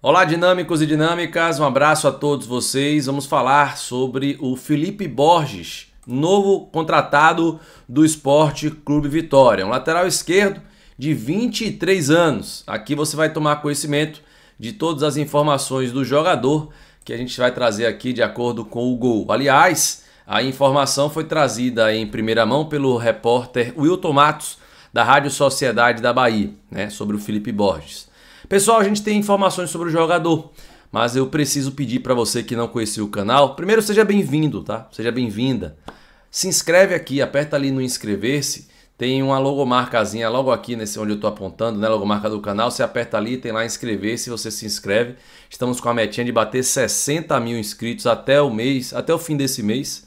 Olá, dinâmicos e dinâmicas, um abraço a todos vocês. Vamos falar sobre o Felipe Borges, novo contratado do Esporte Clube Vitória, um lateral esquerdo de 23 anos. Aqui você vai tomar conhecimento de todas as informações do jogador que a gente vai trazer aqui de acordo com o gol. Aliás, a informação foi trazida em primeira mão pelo repórter Wilton Matos, da Rádio Sociedade da Bahia, né, sobre o Felipe Borges. Pessoal, a gente tem informações sobre o jogador, mas eu preciso pedir para você que não conhecia o canal, primeiro seja bem-vindo, tá? Seja bem-vinda. Se inscreve aqui, aperta ali no inscrever-se. Tem uma logomarcazinha logo aqui nesse onde eu estou apontando, né? Logomarca do canal. Você aperta ali, tem lá inscrever-se, você se inscreve. Estamos com a metinha de bater 60 mil inscritos até o mês, até o fim desse mês.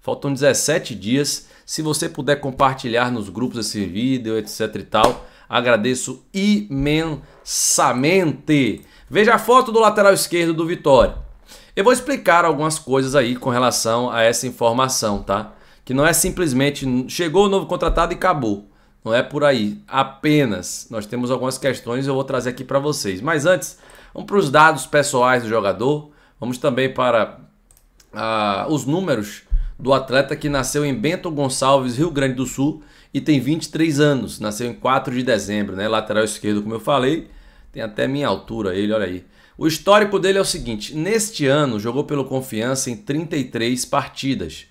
Faltam 17 dias. Se você puder compartilhar nos grupos esse vídeo, etc e tal, Agradeço imensamente. Veja a foto do lateral esquerdo do Vitória. Eu vou explicar algumas coisas aí com relação a essa informação, tá? Que não é simplesmente chegou o novo contratado e acabou. Não é por aí. Apenas nós temos algumas questões eu vou trazer aqui para vocês. Mas antes, vamos para os dados pessoais do jogador. Vamos também para ah, os números do atleta que nasceu em Bento Gonçalves, Rio Grande do Sul, e tem 23 anos. Nasceu em 4 de dezembro, né? Lateral esquerdo, como eu falei. Tem até minha altura ele, olha aí. O histórico dele é o seguinte: neste ano jogou pelo Confiança em 33 partidas.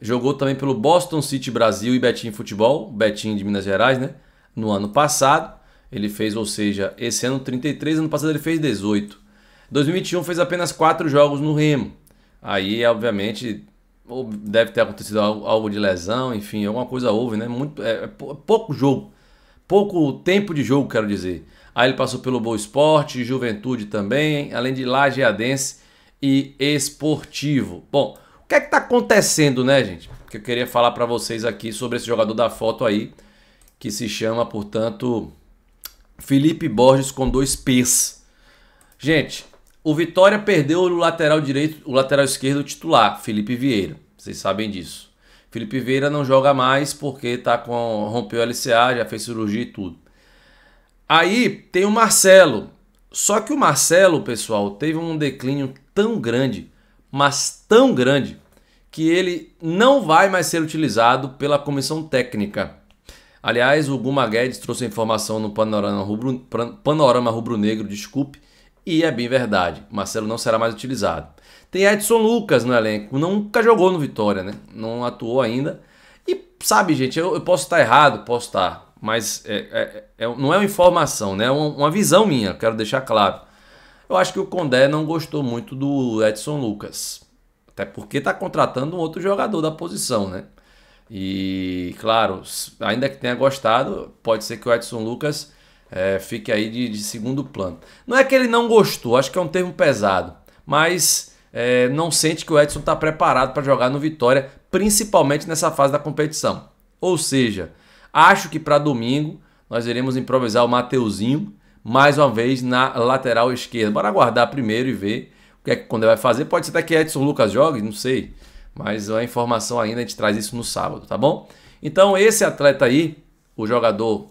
Jogou também pelo Boston City Brasil e Betim Futebol, Betim de Minas Gerais, né? No ano passado, ele fez, ou seja, esse ano 33, ano passado ele fez 18. 2021 fez apenas 4 jogos no Remo. Aí, obviamente, ou deve ter acontecido algo de lesão, enfim, alguma coisa houve, né? Muito, é, é, é pouco jogo, pouco tempo de jogo, quero dizer. Aí ele passou pelo Boa Esporte, Juventude também, além de Lajeadense e Esportivo. Bom, o que é que tá acontecendo, né, gente? Que eu queria falar para vocês aqui sobre esse jogador da foto aí, que se chama, portanto, Felipe Borges com dois P's. Gente, o Vitória perdeu o lateral direito, o lateral esquerdo titular, Felipe Vieira. Vocês sabem disso. Felipe Vieira não joga mais porque tá com rompeu a LCA, já fez cirurgia e tudo. Aí tem o Marcelo. Só que o Marcelo, pessoal, teve um declínio tão grande, mas tão grande, que ele não vai mais ser utilizado pela comissão técnica. Aliás, o Guma Guedes trouxe a informação no Panorama Rubro-Negro, Panorama Rubro desculpe, e é bem verdade, Marcelo não será mais utilizado. Tem Edson Lucas no elenco, nunca jogou no Vitória, né? Não atuou ainda. E sabe, gente, eu, eu posso estar errado, posso estar, mas é, é, é, é não é uma informação, né? É uma, uma visão minha, quero deixar claro. Eu acho que o Condé não gostou muito do Edson Lucas. Até porque está contratando um outro jogador da posição, né? E, claro, ainda que tenha gostado, pode ser que o Edson Lucas é, fique aí de, de, segundo plano. Não é que ele não gostou, acho que é um termo pesado, mas é, não sente que o Edson está preparado para jogar no Vitória, principalmente nessa fase da competição. Ou seja, acho que para domingo nós iremos improvisar o Mateuzinho mais uma vez na lateral esquerda. Bora aguardar primeiro e ver o que é que quando ele vai fazer. Pode ser até que Edson Lucas jogue, não sei. Mas é a informação ainda a gente traz isso no sábado, tá bom? Então esse atleta aí, o jogador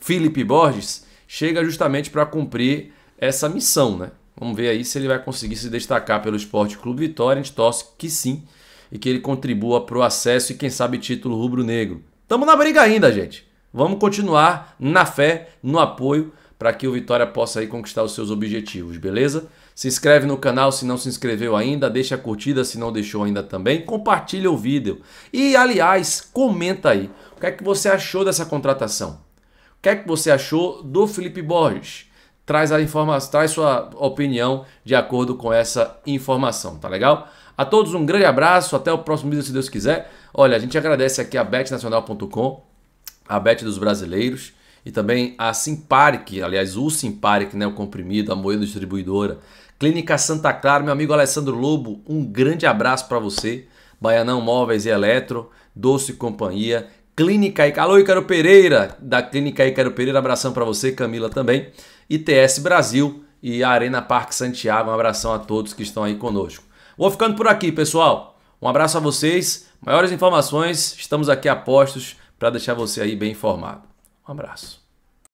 Felipe Borges chega justamente para cumprir essa missão, né? Vamos ver aí se ele vai conseguir se destacar pelo Esporte Clube Vitória. A gente torce que sim e que ele contribua para o acesso e, quem sabe, título rubro-negro. Tamo na briga ainda, gente. Vamos continuar na fé, no apoio, para que o Vitória possa aí conquistar os seus objetivos, beleza? Se inscreve no canal se não se inscreveu ainda, deixa a curtida se não deixou ainda também, compartilha o vídeo. E, aliás, comenta aí, o que é que você achou dessa contratação? O que é que você achou do Felipe Borges? Traz a informação, traz sua opinião de acordo com essa informação, tá legal? A todos um grande abraço, até o próximo vídeo se Deus quiser. Olha, a gente agradece aqui a betnacional.com, a Bet dos brasileiros e também a Simparic, aliás, o Simparic, né, o comprimido, a moeda distribuidora. Clínica Santa Clara, meu amigo Alessandro Lobo, um grande abraço para você. Baianão Móveis e Eletro, Doce Companhia, Clínica Icaro. Alô, Icaro Pereira, da Clínica Icaro Pereira, abração para você, Camila também. ITS Brasil e Arena Parque Santiago, um abração a todos que estão aí conosco. Vou ficando por aqui, pessoal. Um abraço a vocês. Maiores informações, estamos aqui a postos para deixar você aí bem informado. Um abraço.